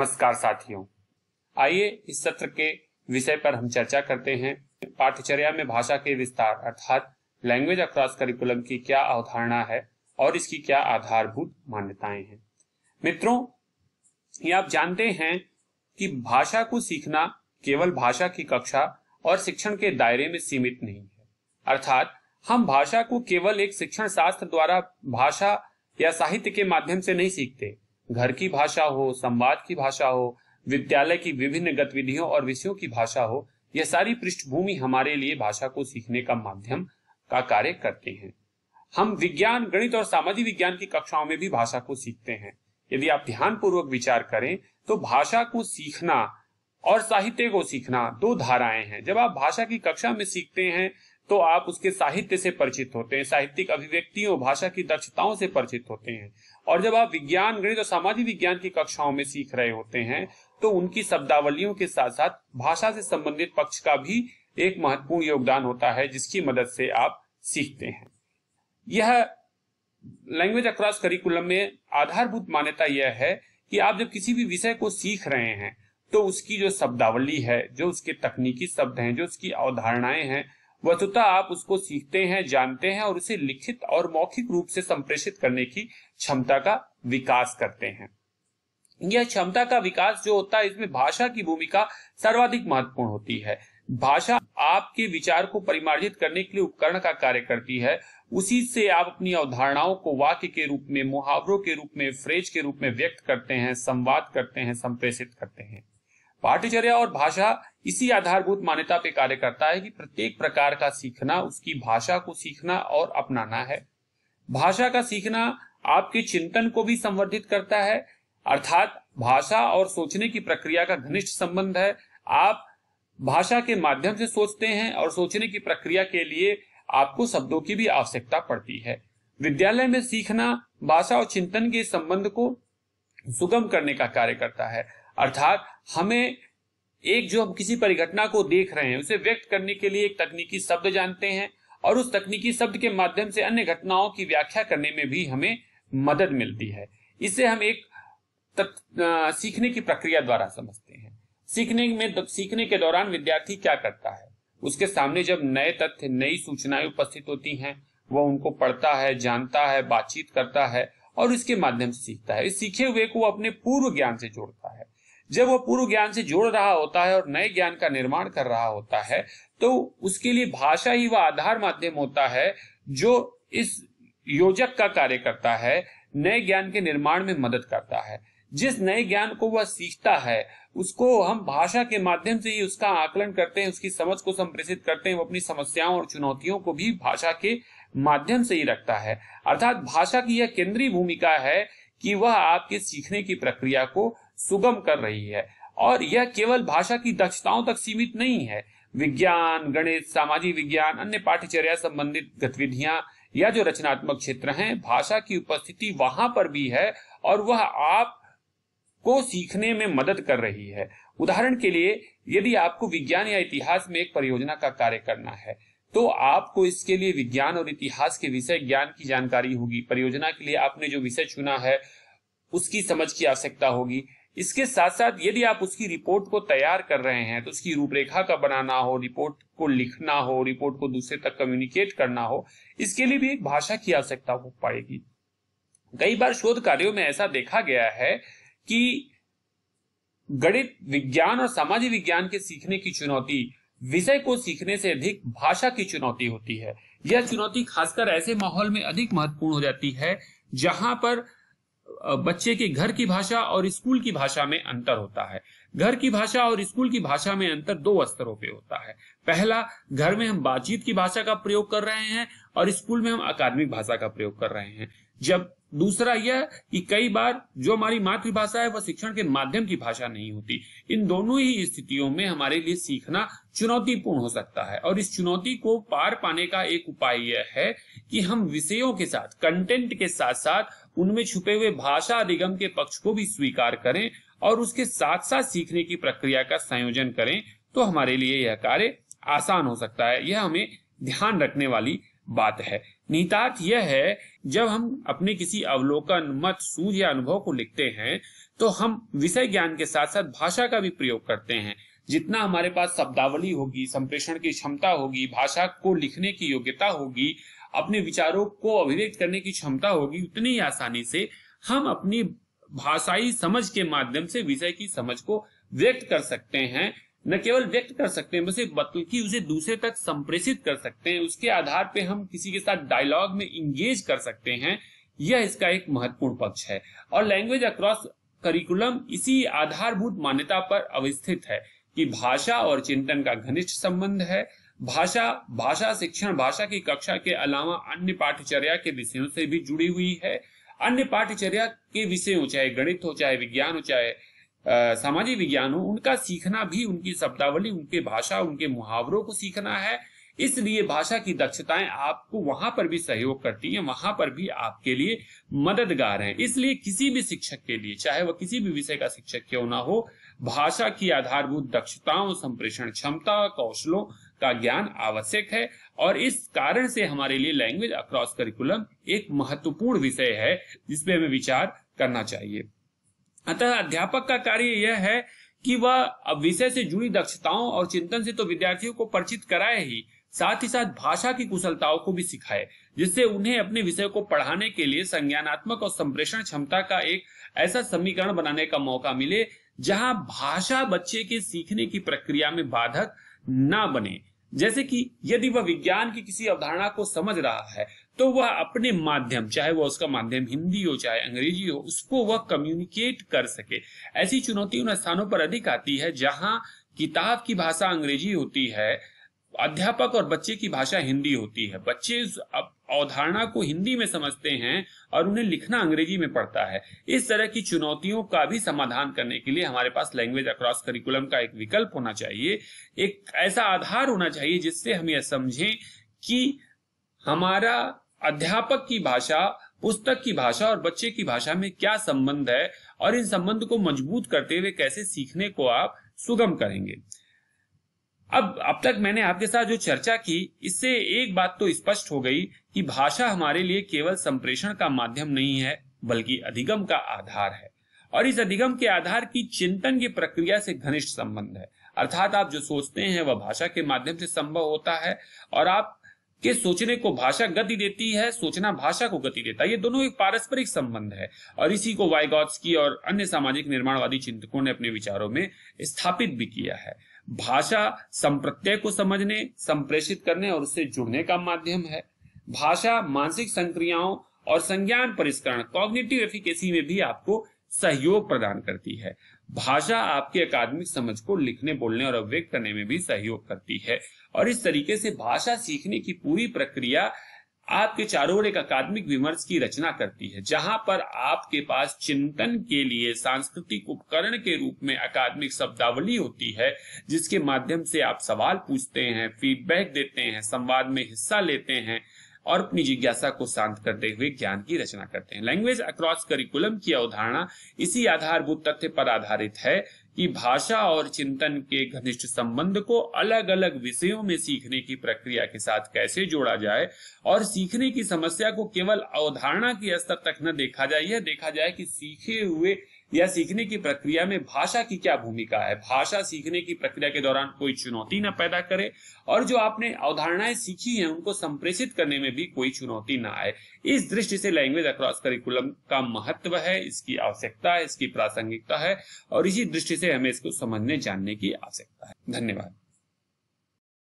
नमस्कार साथियों आइए इस सत्र के विषय पर हम चर्चा करते हैं पाठ्यचर्या में भाषा के विस्तार अर्थात लैंग्वेज अक्रॉस करिकुलम की क्या अवधारणा है और इसकी क्या आधारभूत मान्यताएं हैं मित्रों ये आप जानते हैं कि भाषा को सीखना केवल भाषा की कक्षा और शिक्षण के दायरे में सीमित नहीं है अर्थात हम भाषा को केवल एक शिक्षण शास्त्र द्वारा भाषा या साहित्य के माध्यम से नहीं सीखते घर की भाषा हो संवाद की भाषा हो विद्यालय की विभिन्न गतिविधियों और विषयों की भाषा हो यह सारी पृष्ठभूमि हमारे लिए भाषा को सीखने का माध्यम का कार्य करते हैं हम विज्ञान गणित और सामाजिक विज्ञान की कक्षाओं में भी भाषा को सीखते हैं यदि आप ध्यान पूर्वक विचार करें तो भाषा को सीखना और साहित्य को सीखना दो धाराएं हैं जब आप भाषा की कक्षा में सीखते हैं तो आप उसके साहित्य से परिचित होते हैं साहित्यिक अभिव्यक्तियों भाषा की दक्षताओं से परिचित होते हैं और जब आप विज्ञान गणित और सामाजिक विज्ञान की कक्षाओं में सीख रहे होते हैं तो उनकी शब्दावलियों के साथ साथ भाषा से संबंधित पक्ष का भी एक महत्वपूर्ण योगदान होता है जिसकी मदद से आप सीखते हैं यह लैंग्वेज अक्रॉस करिकुलम में आधारभूत मान्यता यह है कि आप जब किसी भी विषय को सीख रहे हैं तो उसकी जो शब्दावली है जो उसके तकनीकी शब्द हैं जो उसकी अवधारणाएं हैं वस्तुतः आप उसको सीखते हैं जानते हैं और उसे लिखित और मौखिक रूप से संप्रेषित करने की क्षमता का विकास करते हैं यह क्षमता का विकास जो होता है इसमें भाषा की भूमिका सर्वाधिक महत्वपूर्ण होती है भाषा आपके विचार को परिमार्जित करने के लिए उपकरण का कार्य करती है उसी से आप अपनी अवधारणाओं को वाक्य के रूप में मुहावरों के रूप में फ्रेज के रूप में व्यक्त करते हैं संवाद करते हैं संप्रेषित करते हैं पाठ्यचर्या और भाषा इसी आधारभूत मान्यता पे कार्य करता है कि प्रत्येक प्रकार का सीखना उसकी भाषा को सीखना और अपनाना है भाषा का सीखना आपके चिंतन को भी संवर्धित करता है अर्थात भाषा और सोचने की प्रक्रिया का घनिष्ठ संबंध है आप भाषा के माध्यम से सोचते हैं और सोचने की प्रक्रिया के लिए आपको शब्दों की भी आवश्यकता पड़ती है विद्यालय में सीखना भाषा और चिंतन के संबंध को सुगम करने का कार्य करता है अर्थात हमें एक जो हम किसी परिघटना को देख रहे हैं उसे व्यक्त करने के लिए एक तकनीकी शब्द जानते हैं और उस तकनीकी शब्द के माध्यम से अन्य घटनाओं की व्याख्या करने में भी हमें मदद मिलती है इसे हम एक तक, आ, सीखने की प्रक्रिया द्वारा समझते हैं सीखने में सीखने के दौरान विद्यार्थी क्या करता है उसके सामने जब नए तथ्य नई सूचनाएं उपस्थित होती हैं वह उनको पढ़ता है जानता है बातचीत करता है और इसके माध्यम से सीखता है इस सीखे हुए को अपने पूर्व ज्ञान से जोड़ता है जब वो पूर्व ज्ञान से जोड़ रहा होता है और नए ज्ञान का निर्माण कर रहा होता है तो उसके लिए भाषा ही वह आधार माध्यम होता है जो इस योजक का कार्य करता है नए ज्ञान के निर्माण में मदद करता है जिस नए ज्ञान को वह सीखता है उसको हम भाषा के माध्यम से ही उसका आकलन करते हैं उसकी समझ को संप्रेषित करते हैं वो अपनी समस्याओं और चुनौतियों को भी भाषा के माध्यम से ही रखता है अर्थात भाषा की यह केंद्रीय भूमिका है कि वह आपके सीखने की प्रक्रिया को सुगम कर रही है और यह केवल भाषा की दक्षताओं तक सीमित नहीं है विज्ञान गणित सामाजिक विज्ञान अन्य पाठ्यचर्या संबंधित गतिविधियां या जो रचनात्मक क्षेत्र हैं भाषा की उपस्थिति वहां पर भी है और वह आप को सीखने में मदद कर रही है उदाहरण के लिए यदि आपको विज्ञान या इतिहास में एक परियोजना का कार्य करना है तो आपको इसके लिए विज्ञान और इतिहास के विषय ज्ञान की जानकारी होगी परियोजना के लिए आपने जो विषय चुना है उसकी समझ की आवश्यकता होगी इसके साथ साथ यदि आप उसकी रिपोर्ट को तैयार कर रहे हैं तो उसकी रूपरेखा का बनाना हो रिपोर्ट को लिखना हो रिपोर्ट को दूसरे तक कम्युनिकेट करना हो इसके लिए भी एक भाषा की आवश्यकता हो पाएगी कई बार शोध कार्यों में ऐसा देखा गया है कि गणित विज्ञान और सामाजिक विज्ञान के सीखने की चुनौती विषय को सीखने से अधिक भाषा की चुनौती होती है यह चुनौती खासकर ऐसे माहौल में अधिक महत्वपूर्ण हो जाती है जहां पर बच्चे के घर की भाषा और स्कूल की भाषा में अंतर होता है घर की भाषा और स्कूल की भाषा में अंतर दो स्तरों पे होता है पहला घर में हम बातचीत की भाषा का प्रयोग कर रहे हैं और स्कूल में हम अकादमिक भाषा का प्रयोग कर रहे हैं जब दूसरा यह कि कई बार जो हमारी मातृभाषा है वह शिक्षण के माध्यम की भाषा नहीं होती इन दोनों ही स्थितियों में हमारे लिए सीखना चुनौतीपूर्ण हो सकता है और इस चुनौती को पार पाने का एक उपाय यह है कि हम विषयों के साथ कंटेंट के साथ साथ उनमें छुपे हुए भाषा अधिगम के पक्ष को भी स्वीकार करें और उसके साथ साथ सीखने की प्रक्रिया का संयोजन करें तो हमारे लिए यह कार्य आसान हो सकता है यह हमें ध्यान रखने वाली बात है निहितार्थ यह है जब हम अपने किसी अवलोकन मत सूझ या अनुभव को लिखते हैं तो हम विषय ज्ञान के साथ साथ भाषा का भी प्रयोग करते हैं जितना हमारे पास शब्दावली होगी संप्रेषण की क्षमता होगी भाषा को लिखने की योग्यता होगी अपने विचारों को अभिव्यक्त करने की क्षमता होगी उतनी ही आसानी से हम अपनी भाषाई समझ के माध्यम से विषय की समझ को व्यक्त कर सकते हैं न केवल व्यक्त कर सकते हैं बसे बल्कि उसे दूसरे तक संप्रेषित कर सकते हैं उसके आधार पे हम किसी के साथ डायलॉग में इंगेज कर सकते हैं यह इसका एक महत्वपूर्ण पक्ष है और लैंग्वेज अक्रॉस करिकुलम इसी आधारभूत मान्यता पर अवस्थित है कि भाषा और चिंतन का घनिष्ठ संबंध है भाषा भाषा शिक्षण भाषा की कक्षा के अलावा अन्य पाठ्यचर्या के विषयों से भी जुड़ी हुई है अन्य पाठ्यचर्या के विषयों चाहे गणित हो चाहे विज्ञान हो चाहे सामाजिक विज्ञान हो उनका सीखना भी उनकी शब्दावली उनके भाषा उनके मुहावरों को सीखना है इसलिए भाषा की दक्षताएं आपको वहां पर भी सहयोग करती हैं वहां पर भी आपके लिए मददगार हैं इसलिए किसी भी शिक्षक के लिए चाहे वह किसी भी विषय का शिक्षक क्यों ना हो भाषा की आधारभूत दक्षताओं संप्रेषण क्षमता कौशलों का ज्ञान आवश्यक है और इस कारण से हमारे लिए लैंग्वेज अक्रॉस करिकुलम एक महत्वपूर्ण विषय है जिसपे हमें विचार करना चाहिए अतः अध्यापक का कार्य यह है कि वह अब विषय से जुड़ी दक्षताओं और चिंतन से तो विद्यार्थियों को परिचित कराए ही साथ ही साथ भाषा की कुशलताओं को भी सिखाए जिससे उन्हें अपने विषय को पढ़ाने के लिए संज्ञानात्मक और संप्रेषण क्षमता का एक ऐसा समीकरण बनाने का मौका मिले जहां भाषा बच्चे के सीखने की प्रक्रिया में बाधक ना बने जैसे कि यदि वह विज्ञान की किसी अवधारणा को समझ रहा है तो वह अपने माध्यम चाहे वह उसका माध्यम हिंदी हो चाहे अंग्रेजी हो उसको वह कम्युनिकेट कर सके ऐसी चुनौती उन स्थानों पर अधिक आती है जहां किताब की भाषा अंग्रेजी होती है अध्यापक और बच्चे की भाषा हिंदी होती है बच्चे अवधारणा को हिंदी में समझते हैं और उन्हें लिखना अंग्रेजी में पड़ता है इस तरह की चुनौतियों का भी समाधान करने के लिए हमारे पास लैंग्वेज अक्रॉस करिकुलम का एक विकल्प होना चाहिए एक ऐसा आधार होना चाहिए जिससे हम यह समझें कि हमारा अध्यापक की भाषा पुस्तक की भाषा और बच्चे की भाषा में क्या संबंध है और इन संबंध को मजबूत करते हुए कैसे सीखने को आप सुगम करेंगे अब अब तक मैंने आपके साथ जो चर्चा की इससे एक बात तो स्पष्ट हो गई कि भाषा हमारे लिए केवल संप्रेषण का माध्यम नहीं है बल्कि अधिगम का आधार है और इस अधिगम के आधार की चिंतन की प्रक्रिया से घनिष्ठ संबंध है अर्थात आप जो सोचते हैं वह भाषा के माध्यम से संभव होता है और आप के सोचने को भाषा गति देती है सोचना भाषा को गति देता है ये दोनों एक पारस्परिक संबंध है और इसी को वाइगॉट्स की और अन्य सामाजिक निर्माणवादी चिंतकों ने अपने विचारों में स्थापित भी किया है भाषा संप्रत्यय को समझने संप्रेषित करने और उससे जुड़ने का माध्यम है भाषा मानसिक संक्रियाओं और संज्ञान परिष्करण कॉग्निटिव एफिकेसी में भी आपको सहयोग प्रदान करती है भाषा आपकी अकादमिक समझ को लिखने बोलने और अभिव्यक्त करने में भी सहयोग करती है और इस तरीके से भाषा सीखने की पूरी प्रक्रिया आपके चारों ओर एक अकादमिक विमर्श की रचना करती है जहां पर आपके पास चिंतन के लिए सांस्कृतिक उपकरण के रूप में अकादमिक शब्दावली होती है जिसके माध्यम से आप सवाल पूछते हैं फीडबैक देते हैं संवाद में हिस्सा लेते हैं और अपनी जिज्ञासा को शांत करते हुए ज्ञान की रचना करते हैं लैंग्वेज अक्रॉस करिकुलम की अवधारणा इसी आधारभूत तथ्य पर आधारित है कि भाषा और चिंतन के घनिष्ठ संबंध को अलग अलग विषयों में सीखने की प्रक्रिया के साथ कैसे जोड़ा जाए और सीखने की समस्या को केवल अवधारणा के स्तर तक न देखा जाए यह देखा जाए कि सीखे हुए या सीखने की प्रक्रिया में भाषा की क्या भूमिका है भाषा सीखने की प्रक्रिया के दौरान कोई चुनौती न पैदा करे और जो आपने अवधारणाएं सीखी हैं उनको संप्रेषित करने में भी कोई चुनौती न आए इस दृष्टि से लैंग्वेज अक्रॉस करिकुलम का महत्व है इसकी आवश्यकता है इसकी प्रासंगिकता है और इसी दृष्टि से हमें इसको समझने जानने की आवश्यकता है धन्यवाद